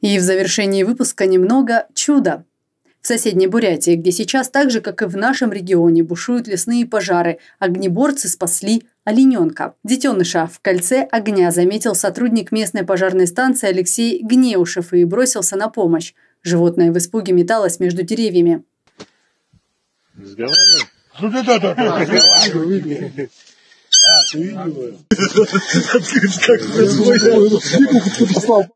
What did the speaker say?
И в завершении выпуска немного чуда. В соседней Бурятии, где сейчас так же, как и в нашем регионе, бушуют лесные пожары, огнеборцы спасли олененка. Детеныша в кольце огня заметил сотрудник местной пожарной станции Алексей Гнеушев и бросился на помощь. Животное в испуге металось между деревьями.